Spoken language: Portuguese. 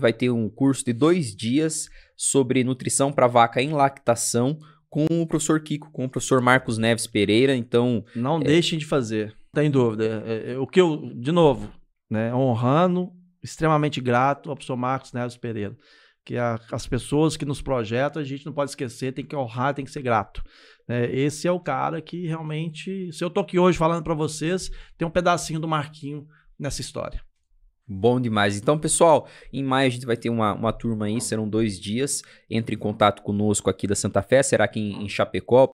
vai ter um curso de dois dias sobre nutrição para vaca em lactação com o professor Kiko, com o professor Marcos Neves Pereira. Então. Não é... deixem de fazer, Sem dúvida. É, é, é, o que eu, de novo, né, honrando, extremamente grato ao professor Marcos Neves Pereira. Que a, as pessoas que nos projetam, a gente não pode esquecer, tem que honrar, tem que ser grato. É, esse é o cara que realmente. Se eu tô aqui hoje falando para vocês, tem um pedacinho do Marquinho nessa história. Bom demais. Então, pessoal, em maio a gente vai ter uma, uma turma aí, serão dois dias. Entre em contato conosco aqui da Santa Fé, será que em, em Chapecó,